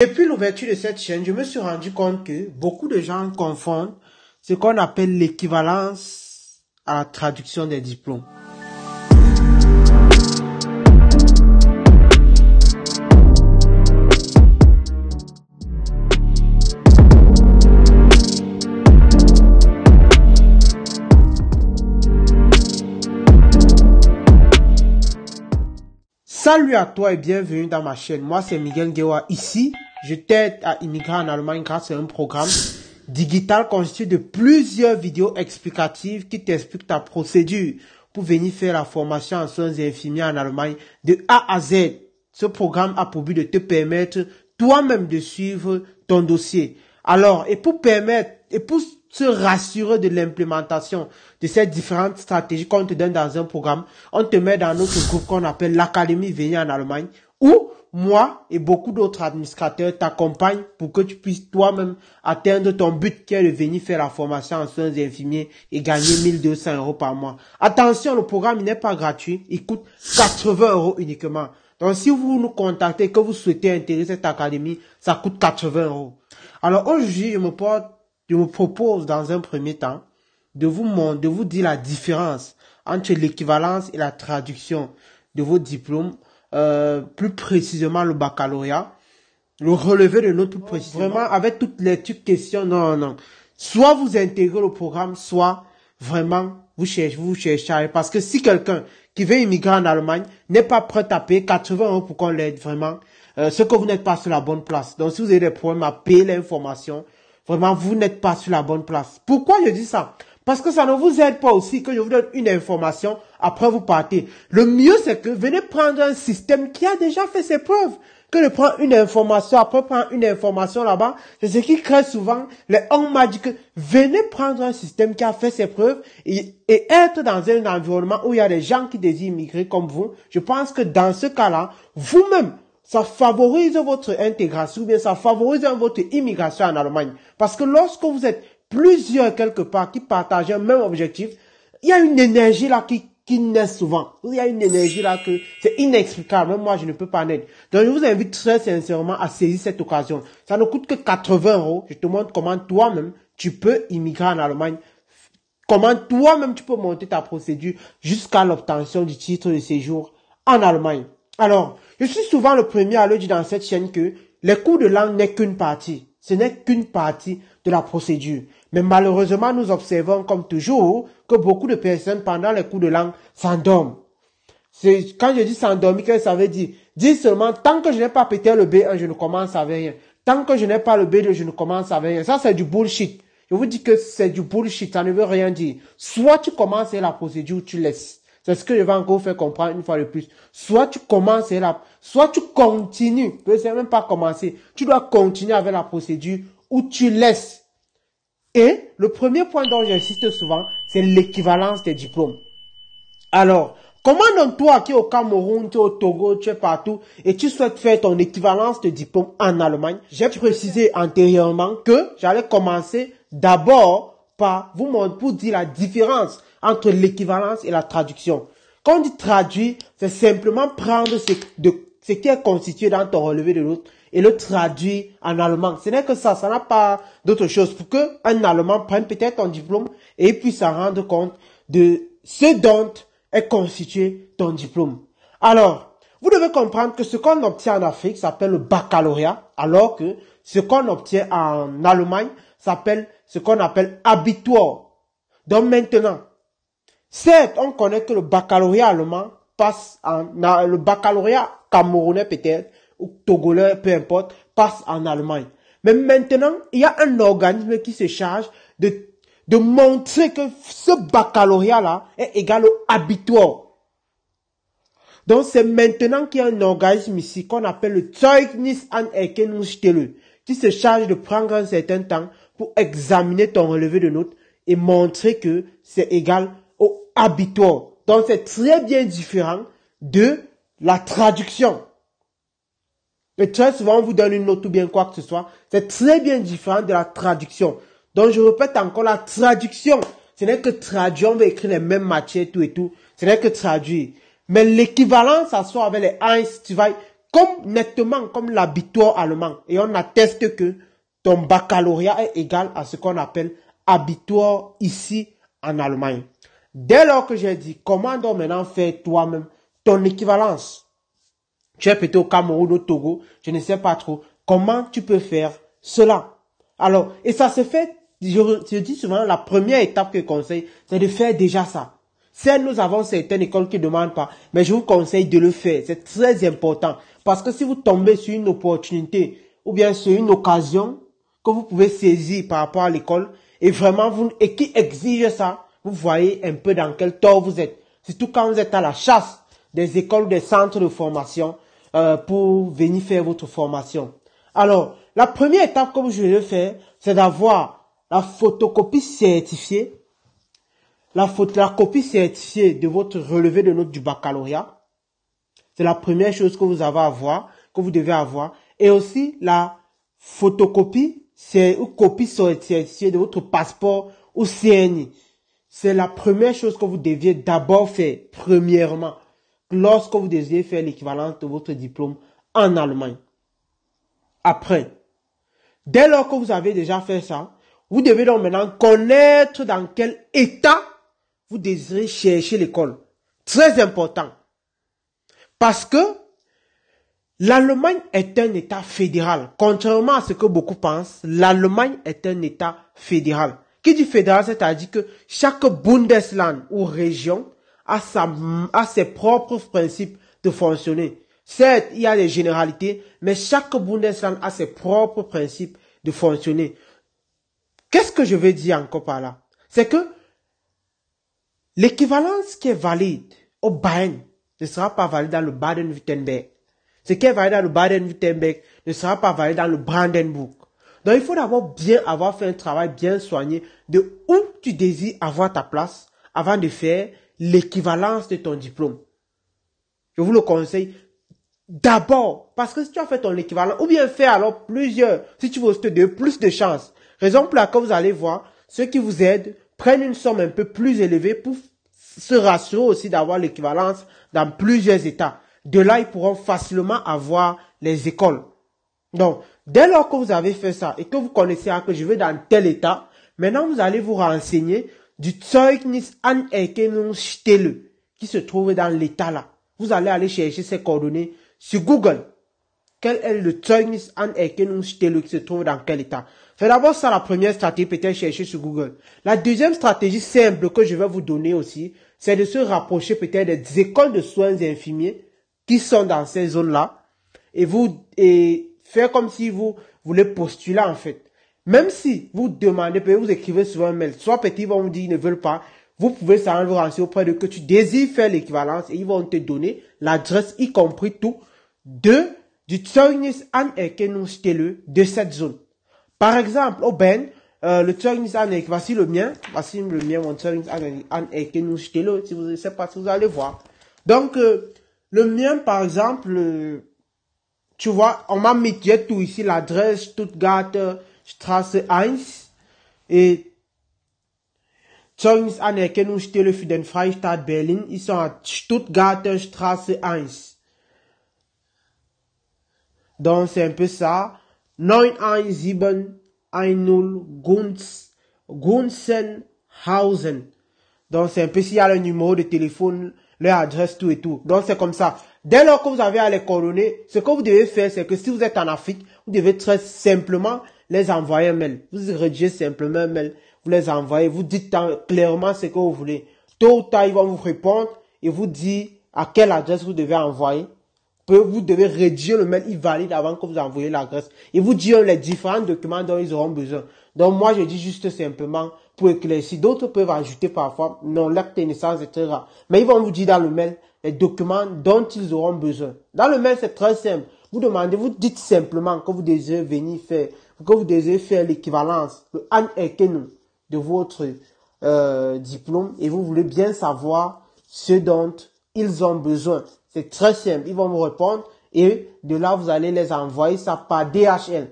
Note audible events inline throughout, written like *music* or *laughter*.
Depuis l'ouverture de cette chaîne, je me suis rendu compte que beaucoup de gens confondent ce qu'on appelle l'équivalence à la traduction des diplômes. Salut à toi et bienvenue dans ma chaîne. Moi, c'est Miguel Guewa ici. Je t'aide à immigrer en Allemagne grâce à un programme digital constitué de plusieurs vidéos explicatives qui t'expliquent ta procédure pour venir faire la formation en soins infirmiers en Allemagne de A à Z. Ce programme a pour but de te permettre toi-même de suivre ton dossier. Alors, et pour permettre, et pour se rassurer de l'implémentation de ces différentes stratégies qu'on te donne dans un programme, on te met dans notre groupe qu'on appelle l'Académie Venir en Allemagne ou moi et beaucoup d'autres administrateurs t'accompagnent pour que tu puisses toi-même atteindre ton but qui est de venir faire la formation en soins infirmiers et gagner 1200 *laughs* euros par mois. Attention, le programme n'est pas gratuit, il coûte 80 euros uniquement. Donc si vous nous contactez que vous souhaitez intégrer cette académie, ça coûte 80 euros. Alors aujourd'hui, je me je me propose dans un premier temps de vous, montrer, de vous dire la différence entre l'équivalence et la traduction de vos diplômes euh, plus précisément le baccalauréat, le relevé de notes plus oh, vraiment avec toutes les questions. Non, non. Soit vous intégrez le programme, soit vraiment vous cherchez, vous cherchez. Parce que si quelqu'un qui veut immigrer en Allemagne n'est pas prêt à payer 80 euros pour qu'on l'aide vraiment, euh, ce que vous n'êtes pas sur la bonne place. Donc si vous avez des problèmes à payer l'information, vraiment vous n'êtes pas sur la bonne place. Pourquoi je dis ça parce que ça ne vous aide pas aussi que je vous donne une information, après vous partez. Le mieux, c'est que venez prendre un système qui a déjà fait ses preuves. Que de prendre une information, après prendre une information là-bas, c'est ce qui crée souvent les dit magiques. Venez prendre un système qui a fait ses preuves et, être dans un environnement où il y a des gens qui désirent migrer comme vous. Je pense que dans ce cas-là, vous-même, ça favorise votre intégration, bien ça favorise votre immigration en Allemagne. Parce que lorsque vous êtes plusieurs quelque part qui partagent un même objectif, il y a une énergie là qui, qui naît souvent. Il y a une énergie là que c'est inexplicable. moi, je ne peux pas naître. Donc, je vous invite très sincèrement à saisir cette occasion. Ça ne coûte que 80 euros. Je te montre comment toi-même, tu peux immigrer en Allemagne. Comment toi-même, tu peux monter ta procédure jusqu'à l'obtention du titre de séjour en Allemagne. Alors, je suis souvent le premier à le dire dans cette chaîne que les cours de langue n'est qu'une partie. Ce n'est qu'une partie de la procédure. Mais malheureusement, nous observons comme toujours que beaucoup de personnes pendant les coups de langue s'endorment. quand je dis s'endormir, qu'est-ce que ça veut dire? Dis seulement, tant que je n'ai pas pété le B1, je ne commence avec rien. Tant que je n'ai pas le B2, je ne commence avec rien. Ça, c'est du bullshit. Je vous dis que c'est du bullshit, ça ne veut rien dire. Soit tu commences la procédure, ou tu laisses. C'est ce que je vais encore faire comprendre une fois de plus. Soit tu commences là, la, soit tu continues. Tu ne sais même pas commencer. Tu dois continuer avec la procédure ou tu laisses le premier point dont j'insiste souvent, c'est l'équivalence des diplômes. Alors, comment donc toi qui es au Cameroun, tu es au Togo, tu es partout, et tu souhaites faire ton équivalence de diplôme en Allemagne J'ai précisé antérieurement que j'allais commencer d'abord par vous montrer pour dire la différence entre l'équivalence et la traduction. Quand on dit traduit c'est simplement prendre ce de ce qui est constitué dans ton relevé de l'autre et le traduit en allemand. Ce n'est que ça, ça n'a pas d'autre chose. Pour que un Allemand prenne peut-être ton diplôme et puisse s'en rendre compte de ce dont est constitué ton diplôme. Alors, vous devez comprendre que ce qu'on obtient en Afrique s'appelle le baccalauréat, alors que ce qu'on obtient en Allemagne s'appelle ce qu'on appelle habitoire Donc maintenant, certes, on connaît que le baccalauréat allemand passe en, le baccalauréat camerounais peut-être, ou togolais, peu importe, passe en Allemagne. Mais maintenant, il y a un organisme qui se charge de, de montrer que ce baccalauréat-là est égal au habitoire. Donc, c'est maintenant qu'il y a un organisme ici qu'on appelle le Zeugnis an Erkennungsstelle qui se charge de prendre un certain temps pour examiner ton relevé de notes et montrer que c'est égal au habitoire. Donc c'est très bien différent de la traduction. Mais très souvent, on vous donne une note ou bien quoi que ce soit. C'est très bien différent de la traduction. Donc je répète encore, la traduction, ce n'est que traduire, on veut écrire les mêmes matières, tout et tout. Ce n'est que traduire. Mais l'équivalent, ça soit avec les Eins, tu vas comme nettement comme l'habitoire allemand. Et on atteste que ton baccalauréat est égal à ce qu'on appelle habitoire ici en Allemagne. Dès lors que j'ai dit, comment donc maintenant faire toi-même ton équivalence Tu es peut-être au Cameroun, ou au Togo, je ne sais pas trop. Comment tu peux faire cela Alors, et ça se fait, je, je dis souvent, la première étape que je conseille, c'est de faire déjà ça. Certes, nous avons certaines écoles qui ne demandent pas, mais je vous conseille de le faire. C'est très important. Parce que si vous tombez sur une opportunité ou bien sur une occasion que vous pouvez saisir par rapport à l'école, et vraiment, vous, et qui exige ça, vous voyez un peu dans quel tort vous êtes. Surtout quand vous êtes à la chasse des écoles ou des centres de formation euh, pour venir faire votre formation. Alors, la première étape comme je vais le faire, c'est d'avoir la photocopie certifiée, la, photocopie certifiée de votre relevé de notes du baccalauréat. C'est la première chose que vous avez à avoir, que vous devez avoir. Et aussi la photocopie, c'est copie certifiée de votre passeport ou CNI. C'est la première chose que vous deviez d'abord faire, premièrement, lorsque vous désirez faire l'équivalent de votre diplôme en Allemagne. Après, dès lors que vous avez déjà fait ça, vous devez donc maintenant connaître dans quel état vous désirez chercher l'école. Très important. Parce que l'Allemagne est un État fédéral. Contrairement à ce que beaucoup pensent, l'Allemagne est un État fédéral qui fédéral, c'est-à-dire que chaque Bundesland ou région a, sa, a ses propres principes de fonctionner. Certes, il y a des généralités, mais chaque Bundesland a ses propres principes de fonctionner. Qu'est-ce que je veux dire encore par là C'est que l'équivalence qui est valide au Bayern ne sera pas valide dans le Baden-Württemberg. Ce qui est valide dans le Baden-Württemberg ne sera pas valide dans le Brandenburg. Donc il faut d'abord bien avoir fait un travail bien soigné de où tu désires avoir ta place avant de faire l'équivalence de ton diplôme. Je vous le conseille d'abord parce que si tu as fait ton équivalent ou bien fais alors plusieurs si tu veux te donner plus de chances. Raison pour laquelle vous allez voir ceux qui vous aident prennent une somme un peu plus élevée pour se rassurer aussi d'avoir l'équivalence dans plusieurs états. De là, ils pourront facilement avoir les écoles. Donc, dès lors que vous avez fait ça et que vous connaissez que je vais dans tel état, maintenant vous allez vous renseigner du Zeugnis stelle » qui se trouve dans l'état là. Vous allez aller chercher ces coordonnées sur Google. Quel est le Zeugnis stelle » qui se trouve dans quel état C'est d'abord ça la première stratégie, peut-être chercher sur Google. La deuxième stratégie simple que je vais vous donner aussi, c'est de se rapprocher peut-être des écoles de soins infirmiers qui sont dans ces zones-là et vous et Faire comme si vous voulez postuler en fait. Même si vous demandez, vous écrivez souvent un mail, soit petit, ils vont vous dire ils ne veulent pas, vous pouvez s'en renseigner auprès de que tu désires faire l'équivalence et ils vont te donner l'adresse, y compris tout, de, du Zeugnis Anerkennungsstelle de cette zone. Par exemple, au Ben, euh, le Zeugnis Anerk, voici le mien, voici le mien, mon an Anerkennungsstelle, si vous ne savez pas, si vous allez voir. Donc, euh, le mien, par exemple, euh, tu vois, on m'a mis tout ici, l'adresse Stuttgart euh, Strasse 1 et nous Anerkennungsstelle für den Freistaat Berlin ils sont à Stuttgart, Straße 1. Donc c'est un peu ça. 91710 Gunz, Gunzenhausen. Donc c'est un peu il y a le numéro de téléphone, leur adresse, tout et tout. Donc c'est comme ça. Dès lors que vous avez à les coordonner, ce que vous devez faire, c'est que si vous êtes en Afrique, vous devez très simplement les envoyer un mail. Vous rédigez simplement un mail, vous les envoyez, vous dites clairement ce que vous voulez. Tôt ou tard, ils vont vous répondre et vous dire à quelle adresse vous devez envoyer. Vous devez rédiger le mail, il valide avant que vous envoyez l'adresse. Ils vous dire les différents documents dont ils auront besoin. Donc moi, je dis juste simplement pour éclaircir. D'autres peuvent ajouter parfois, non, l'acte de naissance est Mais ils vont vous dire dans le mail, les documents dont ils auront besoin. Dans le mail, c'est très simple. Vous demandez, vous dites simplement que vous désirez venir faire, que vous désirez faire l'équivalence, le an de votre euh, diplôme et vous voulez bien savoir ce dont ils ont besoin. C'est très simple. Ils vont vous répondre et de là, vous allez les envoyer ça par DHL.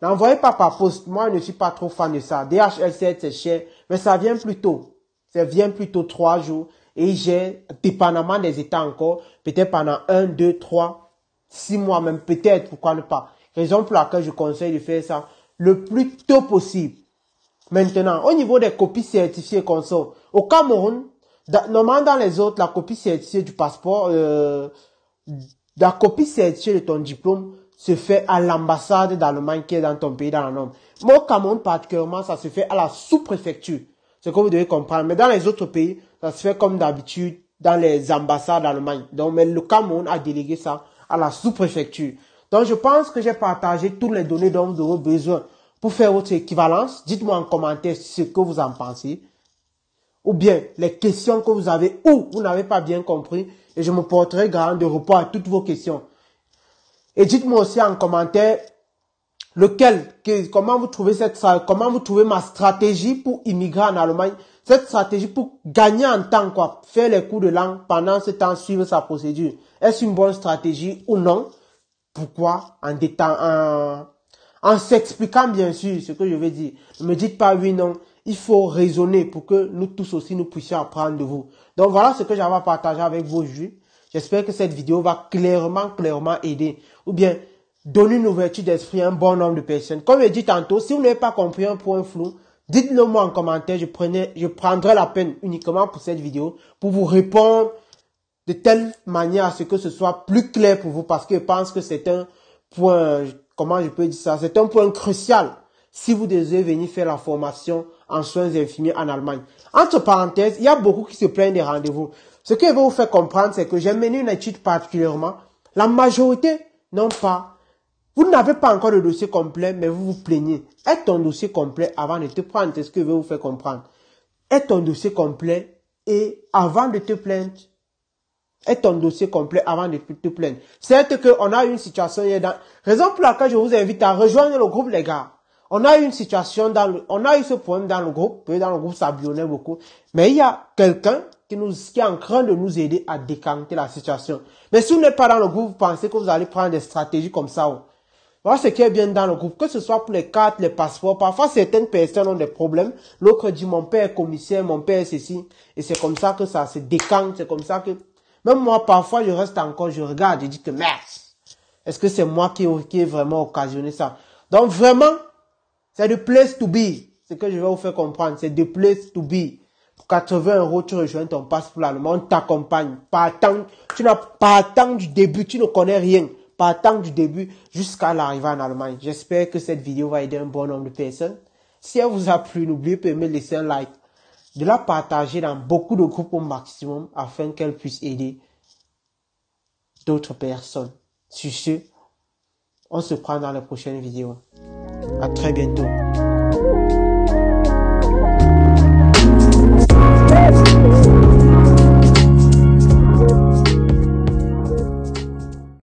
N'envoyez pas par poste. Moi, je ne suis pas trop fan de ça. DHL, c'est cher, mais ça vient plus tôt. Ça vient plus tôt trois jours. Et j'ai, dépendamment des états encore, peut-être pendant 1, 2, 3, 6 mois même, peut-être, pourquoi ne pas. Raison pour laquelle je conseille de faire ça le plus tôt possible. Maintenant, au niveau des copies certifiées qu'on sort, au Cameroun, normalement dans les autres, la copie certifiée du passeport, euh, la copie certifiée de ton diplôme se fait à l'ambassade d'Allemagne qui est dans ton pays, dans la norme. Moi, au Cameroun particulièrement, ça se fait à la sous-préfecture ce que vous devez comprendre. Mais dans les autres pays, ça se fait comme d'habitude dans les ambassades d'Allemagne. Donc, mais le Cameroun a délégué ça à la sous-préfecture. Donc, je pense que j'ai partagé toutes les données dont vous aurez besoin pour faire votre équivalence. Dites-moi en commentaire ce que vous en pensez. Ou bien les questions que vous avez ou vous n'avez pas bien compris. Et je me porterai garant de repos à toutes vos questions. Et dites-moi aussi en commentaire lequel, comment vous trouvez cette, comment vous trouvez ma stratégie pour immigrer en Allemagne, cette stratégie pour gagner en temps, quoi, faire les cours de langue pendant ce temps, suivre sa procédure. Est-ce une bonne stratégie ou non? Pourquoi? En détend, en, en s'expliquant bien sûr ce que je veux dire. Ne me dites pas oui, non. Il faut raisonner pour que nous tous aussi nous puissions apprendre de vous. Donc voilà ce que j'avais à partager avec vos aujourd'hui. J'espère que cette vidéo va clairement, clairement aider. Ou bien, Donnez une ouverture d'esprit à un bon nombre de personnes. Comme je dis tantôt, si vous n'avez pas compris un point flou, dites-le moi en commentaire. Je, prenais, je prendrai la peine uniquement pour cette vidéo pour vous répondre de telle manière à ce que ce soit plus clair pour vous parce que je pense que c'est un point, comment je peux dire ça, c'est un point crucial si vous désirez venir faire la formation en soins infirmiers en Allemagne. Entre parenthèses, il y a beaucoup qui se plaignent des rendez-vous. Ce que je vais vous faire comprendre, c'est que j'ai mené une étude particulièrement. La majorité n'ont pas vous n'avez pas encore le dossier complet, mais vous vous plaignez. Étends ton dossier complet avant de te prendre. C'est ce que je veux vous faire comprendre. est ton dossier complet et avant de te plaindre. est ton dossier complet avant de te plaindre. Certes qu'on a eu une situation dans... Raison pour laquelle je vous invite à rejoindre le groupe, les gars. On a eu une situation dans le, on a eu ce problème dans le groupe. Dans le groupe, ça bionnait beaucoup. Mais il y a quelqu'un qui nous, qui est en train de nous aider à décanter la situation. Mais si vous n'êtes pas dans le groupe, vous pensez que vous allez prendre des stratégies comme ça, oh? ce qui est bien dans le groupe, que ce soit pour les cartes, les passeports. Parfois, certaines personnes ont des problèmes. L'autre dit, mon père est commissaire, mon père est ceci. Et c'est comme ça que ça se décante. C'est comme ça que, même moi, parfois, je reste encore, je regarde, je dis que merde. Est-ce que c'est moi qui, ai vraiment occasionné ça? Donc vraiment, c'est de place to be. Ce que je vais vous faire comprendre, c'est de place to be. Pour 80 euros, tu rejoins ton passeport allemand, on t'accompagne. tant, tu n'as pas tant du début, tu ne connais rien partant du début jusqu'à l'arrivée en Allemagne. J'espère que cette vidéo va aider un bon nombre de personnes. Si elle vous a plu, n'oubliez pas de me laisser un like, de la partager dans beaucoup de groupes au maximum afin qu'elle puisse aider d'autres personnes. Sur ce, on se prend dans la prochaine vidéo. À très bientôt.